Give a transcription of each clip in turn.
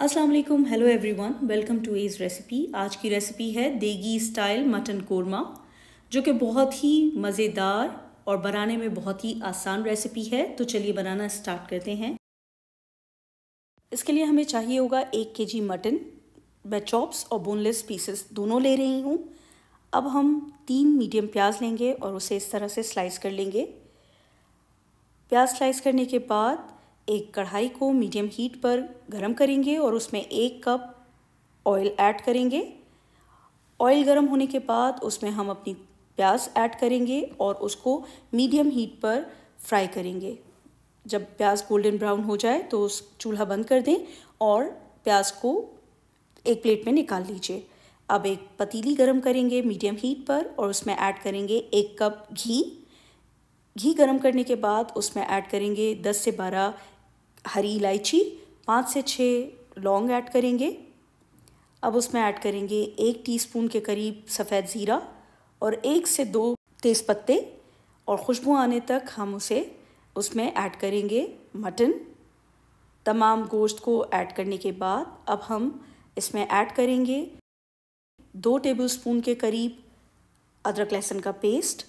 Aslam hello everyone welcome to एज recipe आज की रेसिपी है देगी स्टाइल मटन कोरमा जो कि बहुत ही मज़ेदार और बनाने में बहुत ही आसान रेसिपी है तो चलिए बनाना स्टार्ट करते हैं इसके लिए हमें चाहिए होगा एक के जी मटन मैं चॉप्स और बोनलेस पीसेस दोनों ले रही हूँ अब हम तीन मीडियम प्याज लेंगे और उसे इस तरह से स्लाइस कर लेंगे प्याज स्लाइस करने के बाद एक कढ़ाई को मीडियम हीट पर गर्म करेंगे और उसमें एक कप ऑयल ऐड करेंगे ऑयल गर्म होने के बाद उसमें हम अपनी प्याज ऐड करेंगे और उसको मीडियम हीट पर फ्राई करेंगे जब प्याज गोल्डन ब्राउन हो जाए तो उस चूल्हा बंद कर दें और प्याज को एक प्लेट में निकाल लीजिए अब एक पतीली गरम करेंगे मीडियम हीट पर और उसमें ऐड करेंगे एक कप घी घी गरम करने के बाद उसमें ऐड करेंगे दस से बारह हरी इलायची पाँच से छः लौंग ऐड करेंगे अब उसमें ऐड करेंगे एक टीस्पून के करीब सफ़ेद ज़ीरा और एक से दो तेज़ पत्ते और खुशबू आने तक हम उसे उसमें ऐड करेंगे मटन तमाम गोश्त को ऐड करने के बाद अब हम इसमें ऐड करेंगे दो टेबलस्पून के करीब अदरक लहसुन का पेस्ट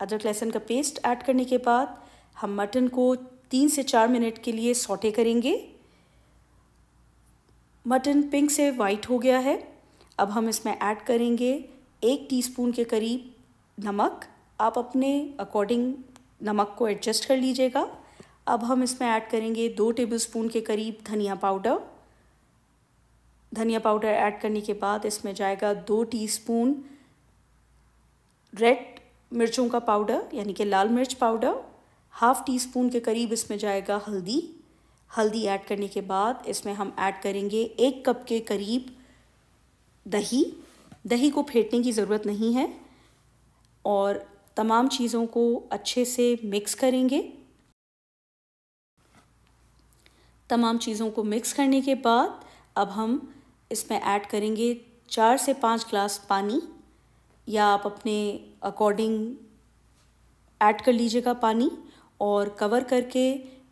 अदरक लहसुन का पेस्ट ऐड करने के बाद हम मटन को तीन से चार मिनट के लिए सोटे करेंगे मटन पिंक से वाइट हो गया है अब हम इसमें ऐड करेंगे एक टीस्पून के करीब नमक आप अपने अकॉर्डिंग नमक को एडजस्ट कर लीजिएगा अब हम इसमें ऐड करेंगे दो टेबलस्पून के करीब धनिया पाउडर धनिया पाउडर ऐड करने के बाद इसमें जाएगा दो टीस्पून रेड मिर्चों का पाउडर यानी कि लाल मिर्च पाउडर हाफ़ टी स्पून के करीब इसमें जाएगा हल्दी हल्दी ऐड करने के बाद इसमें हम ऐड करेंगे एक कप के करीब दही दही को फेंटने की ज़रूरत नहीं है और तमाम चीज़ों को अच्छे से मिक्स करेंगे तमाम चीज़ों को मिक्स करने के बाद अब हम इसमें ऐड करेंगे चार से पाँच ग्लास पानी या आप अपने अकॉर्डिंग ऐड कर लीजिएगा पानी और कवर करके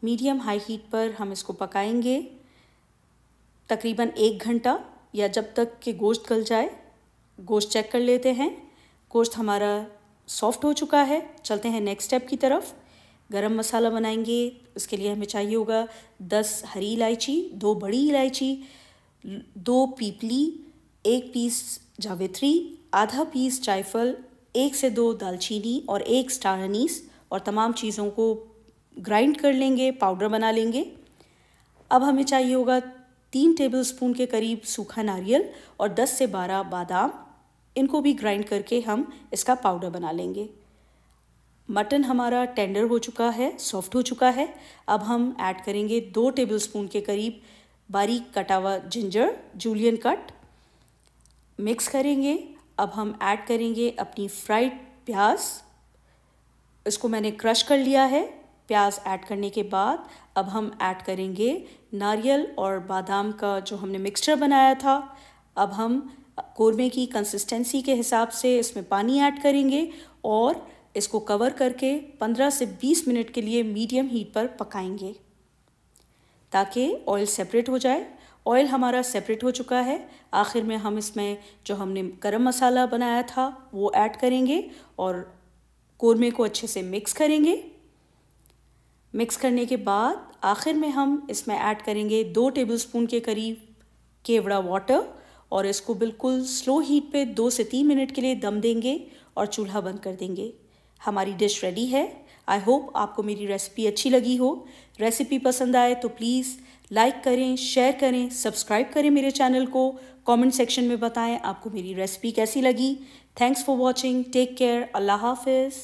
मीडियम हाई हीट पर हम इसको पकाएंगे तकरीबन एक घंटा या जब तक कि गोश्त गल जाए गोश्त चेक कर लेते हैं गोश्त हमारा सॉफ्ट हो चुका है चलते हैं नेक्स्ट स्टेप की तरफ गरम मसाला बनाएंगे उसके लिए हमें चाहिए होगा दस हरी इलायची दो बड़ी इलायची दो पीपली एक पीस जावेत्री आधा पीस जायफल एक से दो दालचीनी और एक स्टार अनीस और तमाम चीज़ों को ग्राइंड कर लेंगे पाउडर बना लेंगे अब हमें चाहिए होगा तीन टेबल स्पून के करीब सूखा नारियल और दस से बारह बादाम इनको भी ग्राइंड करके हम इसका पाउडर बना लेंगे मटन हमारा टेंडर हो चुका है सॉफ्ट हो चुका है अब हम ऐड करेंगे दो टेबल स्पून के करीब बारीक कटा हुआ जिंजर जूलियन कट मिक्स करेंगे अब हम ऐड करेंगे अपनी फ्राइड प्याज इसको मैंने क्रश कर लिया है प्याज ऐड करने के बाद अब हम ऐड करेंगे नारियल और बादाम का जो हमने मिक्सचर बनाया था अब हम कोरमे की कंसिस्टेंसी के हिसाब से इसमें पानी ऐड करेंगे और इसको कवर करके 15 से 20 मिनट के लिए मीडियम हीट पर पकाएंगे ताकि ऑयल सेपरेट हो जाए ऑयल हमारा सेपरेट हो चुका है आखिर में हम इसमें जो हमने गरम मसाला बनाया था वो ऐड करेंगे और कौरमे को अच्छे से मिक्स करेंगे मिक्स करने के बाद आखिर में हम इसमें ऐड करेंगे दो टेबलस्पून के करीब केवड़ा वाटर और इसको बिल्कुल स्लो हीट पे दो से तीन मिनट के लिए दम देंगे और चूल्हा बंद कर देंगे हमारी डिश रेडी है आई होप आपको मेरी रेसिपी अच्छी लगी हो रेसिपी पसंद आए तो प्लीज़ लाइक करें शेयर करें सब्सक्राइब करें मेरे चैनल को कमेंट सेक्शन में बताएं आपको मेरी रेसिपी कैसी लगी thanks for watching take care अल्लाह हाफिज़